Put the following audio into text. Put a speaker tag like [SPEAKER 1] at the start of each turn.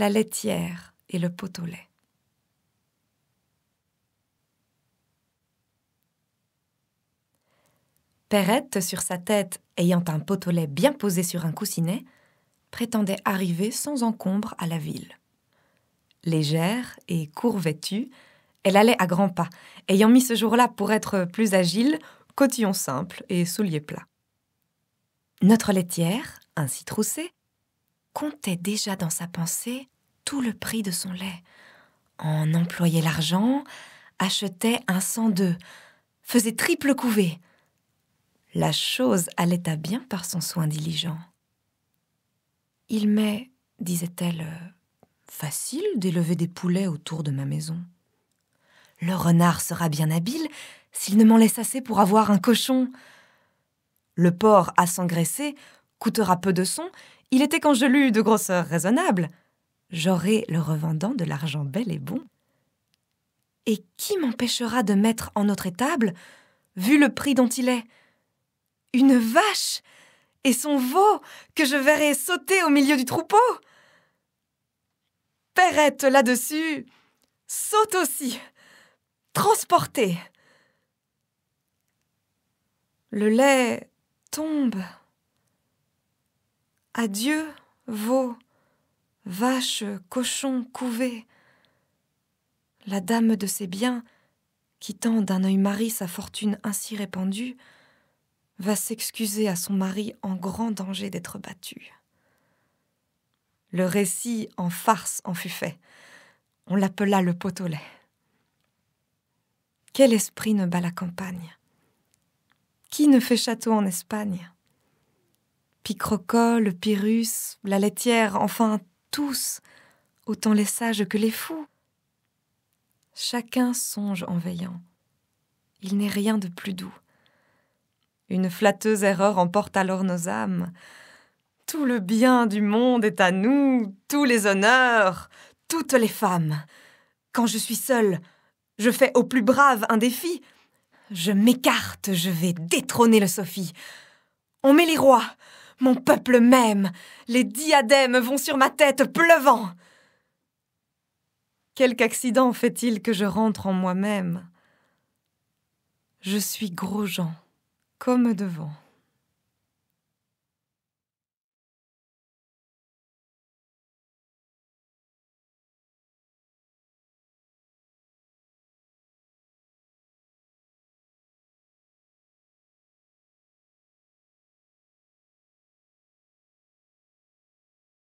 [SPEAKER 1] la laitière et le pot au lait. Perrette, sur sa tête, ayant un pot au lait bien posé sur un coussinet, prétendait arriver sans encombre à la ville. Légère et court vêtue, elle allait à grands pas, ayant mis ce jour-là pour être plus agile, cotillon simple et souliers plats. Notre laitière, ainsi troussée, comptait déjà dans sa pensée tout le prix de son lait, en employait l'argent, achetait un cent deux, faisait triple couvée. La chose allait à bien par son soin diligent. Il m'est, disait-elle, facile d'élever des poulets autour de ma maison. Le renard sera bien habile s'il ne m'en laisse assez pour avoir un cochon. Le porc à s'engraisser coûtera peu de son, il était quand je l'eus de grosseur raisonnable. J'aurai le revendant de l'argent bel et bon. Et qui m'empêchera de mettre en notre étable, vu le prix dont il est Une vache et son veau que je verrai sauter au milieu du troupeau Perrette là-dessus, saute aussi, transportée. Le lait tombe Adieu, veau, vache, cochon, couvée. La dame de ses biens, quittant d'un œil mari sa fortune ainsi répandue, va s'excuser à son mari en grand danger d'être battue. Le récit en farce en fut fait. On l'appela le pot au lait. Quel esprit ne bat la campagne Qui ne fait château en Espagne Picrocole, Pyrrhus, la laitière, enfin tous, autant les sages que les fous. Chacun songe en veillant. Il n'est rien de plus doux. Une flatteuse erreur emporte alors nos âmes. Tout le bien du monde est à nous, tous les honneurs, toutes les femmes. Quand je suis seule, je fais au plus brave un défi. Je m'écarte, je vais détrôner le Sophie. On met les rois, mon peuple m'aime. Les diadèmes vont sur ma tête pleuvant. Quelque accident fait-il que je rentre en moi-même Je suis gros-jean, comme devant.